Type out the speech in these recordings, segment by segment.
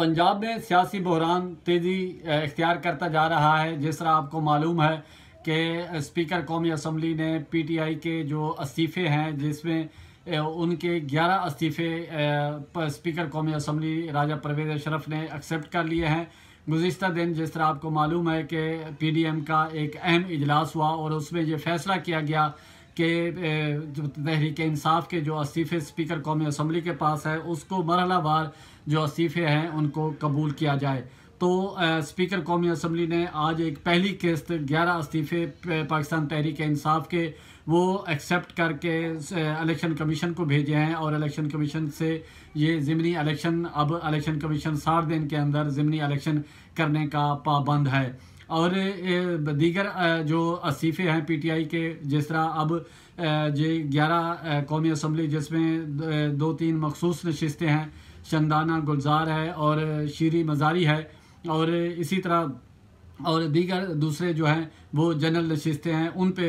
पंजाब में सियासी बहरान तेज़ी इख्तियार करता जा रहा है जिस तरह आपको मालूम है कि स्पीकर कौमी असम्बली ने पी टी आई के जो इस्तीफ़े हैं जिसमें उनके ग्यारह इस्तीफ़े स्पीकर कौमी असम्बली राजा परवेज अशरफ ने एक्सेप्ट कर लिए हैं गुज्त दिन जिस तरह आपको मालूम है कि पी डी एम का एक अहम इजलास हुआ और उसमें यह फ़ैसला किया गया जो तहरीक इंसाफ के जो इस्तीफ़े स्पीकर कौमी असम्बली के पास है उसको बार जो इस्तीफे हैं उनको कबूल किया जाए तो स्पीकर कौमी असम्बली ने आज एक पहली किस्त ग्यारह इस्तीफे पाकिस्तान तहरीक इंसाफ के वो एक्सेप्ट करके इलेक्शन कमीशन को भेजे हैं और इलेक्शन कमीशन से ये ज़मनी इलेक्शन अब इलेक्शन कमीशन साठ दिन के अंदर ज़मनी इलेक्शन करने का पाबंद है और दीगर जो अस्तीफ़े हैं पीटीआई के जिस तरह अब जे ग्यारह कौमी असम्बली जिसमें दो तीन मखसूस नशस्तें हैं चंदाना गुलजार है और शीरी मज़ारी है और इसी तरह और दीगर दूसरे जो हैं वो जनरल नशस्तें हैं उन पे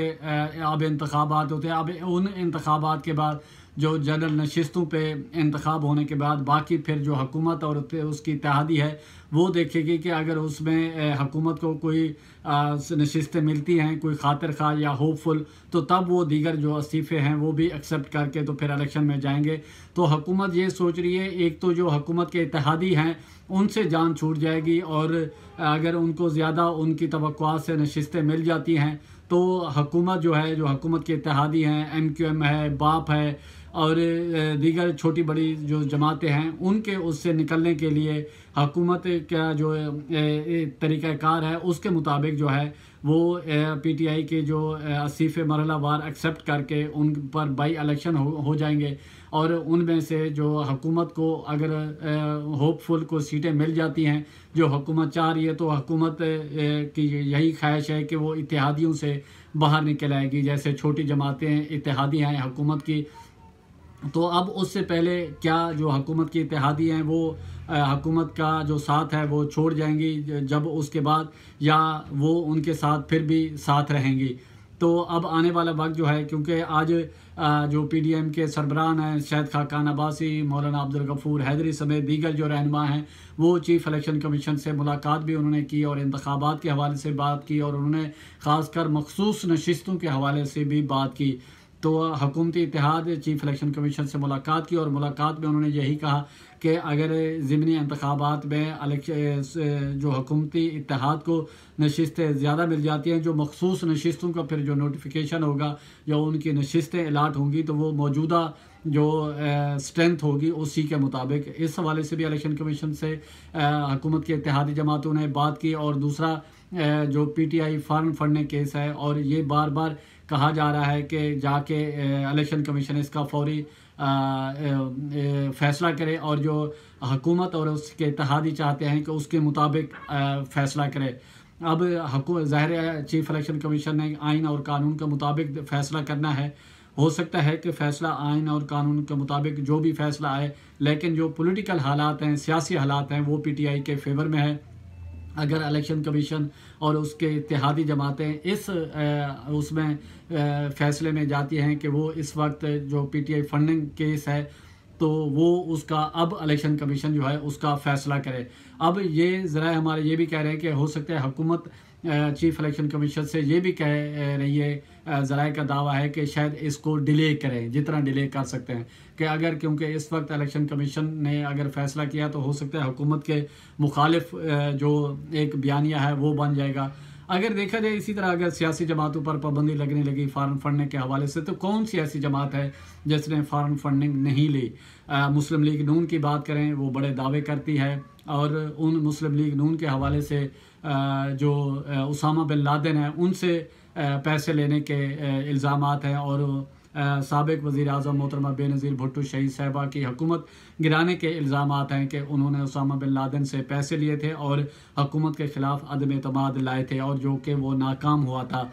अब इंतबात होते हैं अब उन इंतबात के बाद जो जनरल नशस्तों पे इंतखब होने के बाद बाकी फिर जो हकूमत और उसकी इतिहादी है वो देखेगी कि अगर उसमें हुकूमत को कोई नशस्तें मिलती हैं कोई खातर खा या होपफुल तो तब वो दीगर जो इस्तीफ़े हैं वो भी एक्सेप्ट करके तो फिर इलेक्शन में जाएंगे तो हुकूमत ये सोच रही है एक तो जो हुकूमत के इतिहादी हैं उनसे जान छूट जाएगी और अगर उनको ज़्यादा उनकी तो से नशस्तें मिल जाती हैं तो हकूमत जो है जो हकूमत के इतिहादी हैं एम क्यू एम है बाप है और दीगर छोटी बड़ी जो जमातें हैं उनके उससे निकलने के लिए हकूमत का जो तरीक़ाकार है उसके मुताबिक जो है वो पी टी आई के जो असीफ़ मरला वार एक्सेप्ट करके उन पर बाई इलेक्शन हो, हो जाएंगे और उनमें से जो हकूमत को अगर होपफुल को सीटें मिल जाती हैं जो हकूमत चाह रही है तो हकूमत की यही ख्वाहिश है कि वो इतिहादियों से बाहर निकल आएगी जैसे छोटी जमातें इतिहादी हैं हकूमत की तो अब उससे पहले क्या जो हकूमत की इतिहादी हैं वो हकूमत का जो साथ है वो छोड़ जाएंगी जब उसके बाद या वो उनके साथ फिर भी साथ रहेंगी तो अब आने वाला वक्त जो है क्योंकि आज जो पी डी एम के सरबरान हैं शहद खाकान अब्बासी मौलाना अब्दुल गफूर हैदरी समेत दीगर जो रहनमा हैं वो चीफ़ इलेक्शन कमीशन से मुलाकात भी उन्होंने की और इंतबात के हवाले से बात की और उन्होंने ख़ासकर मखसूस नशस्तों के हवाले से भी बात की तो हकूमती इतिहाद चीफ इलेक्शन कमीशन से मुलाकात की और मुलाकात में उन्होंने यही कहा कि अगर ज़मनी इंतबात में जो हकूमती इतिहाद को नशस्तें ज़्यादा मिल जाती हैं जो मखसूस नशस्तों का फिर जो नोटिफिकेशन होगा या उनकी नशस्तें अलाट होंगी तो वो मौजूदा जो स्ट्रेंथ होगी उसी के मुताबिक इस हवाले से भी इलेक्शन कमीशन से हकूमत की इतिहादी जमातों ने बात की और दूसरा जो P T I foreign fund case है और ये बार बार कहा जा रहा है कि जाके इलेक्शन कमीशन इसका फौरी फैसला करे और जो हकूमत और उसके इतिहादी चाहते हैं कि उसके मुताबिक फैसला करे अब ज़ाहिर चीफ इलेक्शन कमीशन ने आइन और कानून के मुताबिक फैसला करना है हो सकता है कि फ़ैसला आइन और कानून के मुताबिक जो भी फैसला आए लेकिन जो पॉलिटिकल हालात हैं सियासी हालात हैं वो पीटीआई के फेवर में है अगर इलेक्शन कमीशन और उसके इतिहादी जमातें इस आ, उसमें आ, फैसले में जाती हैं कि वो इस वक्त जो पीटीआई फंडिंग केस है तो वो उसका अब इलेक्शन कमीशन जो है उसका फैसला करे अब ये ज़रा हमारे ये भी कह रहे हैं कि हो सकता है हुकूमत चीफ इलेक्शन कमीशन से ये भी कह रही है ज़राए का दावा है कि शायद इसको डिले करें जितना डिले कर सकते हैं कि अगर क्योंकि इस वक्त इलेक्शन कमीशन ने अगर फैसला किया तो हो सकता है हुकूमत के मुखालिफ जो एक बयानिया है वो बन जाएगा अगर देखा जाए इसी तरह अगर सियासी जमातों पर पाबंदी लगने लगी फ़ारन फंडिंग के हवाले से तो कौन सियासी जमात है जिसने फ़ारन फंडिंग नहीं ली आ, मुस्लिम लीग नून की बात करें वो बड़े दावे करती है और उन मुस्लिम लीग नून के हवाले से आ, जो उसामा बिन लादेन है उनसे पैसे लेने के इल्ज़ाम हैं और सबक वज़ी अजम मोहतरमा बेनज़ीर भुट्टो शहीद साहबा की हकूमत गिराने के इल्ज़ाम हैं कि उन्होंने उसामा बिन लादन से पैसे लिए थे और हुकूमत के ख़िलाफ़ अदम अतमाद लाए थे और जो कि वो नाकाम हुआ था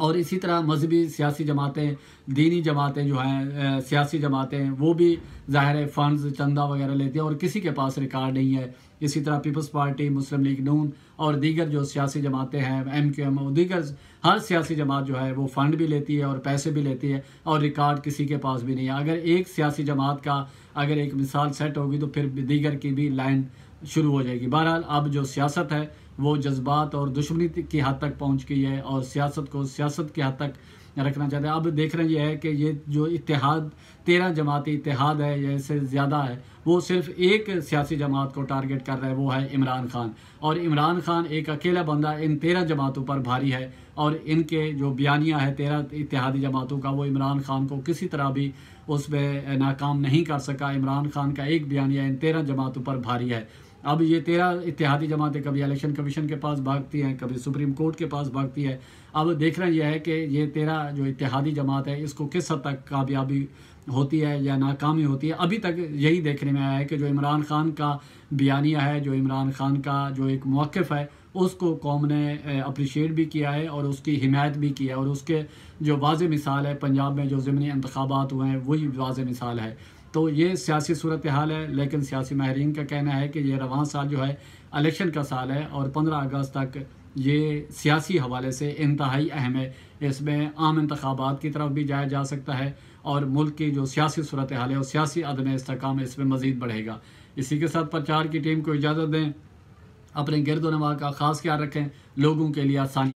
और इसी तरह मजहबी सियासी जमातें दीनी जमातें जो हैं सियासी जमातें वो भी ज़ाहिर है फ़ंड्स चंदा वगैरह लेती हैं और किसी के पास रिकॉर्ड नहीं है इसी तरह पीपल्स पार्टी मुस्लिम लीग नून और दीगर जो सियासी जमातें हैं एम क्यू एम दीगर हर सियासी जमात जो है वो फ़ंड भी लेती है और पैसे भी लेती है और रिकॉर्ड किसी के पास भी नहीं है अगर एक सियासी जमात का अगर एक मिसाल सेट होगी तो फिर दीगर की भी लाइन शुरू हो जाएगी बहरहाल अब जो सियासत है वो जज्बात और दुश्मनी की हद तक पहुंच गई है और सियासत को सियासत की हद तक रखना चाहते हैं अब देख रहे हैं ये है कि ये जो इतिहाद तेरह जमाती इतिहाद है या इससे ज़्यादा है वो सिर्फ एक सियासी जमात को टारगेट कर रहा है वो है इमरान खान और इमरान खान एक अकेला बंदा इन तेरह जमातों पर भारी है और इनके जो बयानिया है तेरह इतिहादी जमातों का वो इमरान खान को किसी तरह भी उसमें नाकाम नहीं कर सका इमरान खान का एक बयानिया इन तेरह जमातों पर भारी है अब ये तेरह इतिहादी जमातें कभी इलेक्शन कमीशन के पास भागती हैं कभी सुप्रीम कोर्ट के पास भागती है अब देखना यह है कि ये तेरह जो इतिहादी जमात है इसको किस हद तक कामयाबी होती है या नाकामी होती है अभी तक यही देखने में आया है कि जो इमरान खान का बयानिया है जो इमरान खान का जो एक मौक़ है उसको कौम ने अप्रिशिएट भी किया है और उसकी हिमायत भी की है और उसके जो वाज मिसाल है पंजाब में जो ज़मनी इंतबात हुए हैं वही वाज मिसाल है तो ये सियासी सूरत हाल है लेकिन सियासी माहरीन का कहना है कि ये रवान साल जो है इलेक्शन का साल है और पंद्रह अगस्त तक ये सियासी हवाले से इंतहाई अहम है इसमें आम इंतबात की तरफ भी जाया जा सकता है और मुल्क की जो सियासी सूरत हाल है और सियासी अदम काम इसमें मज़ीद बढ़ेगा इसी के साथ प्रचार की टीम को इजाज़त दें अपने गिरद नवा का ख़ास ख्याल रखें लोगों के लिए आसानी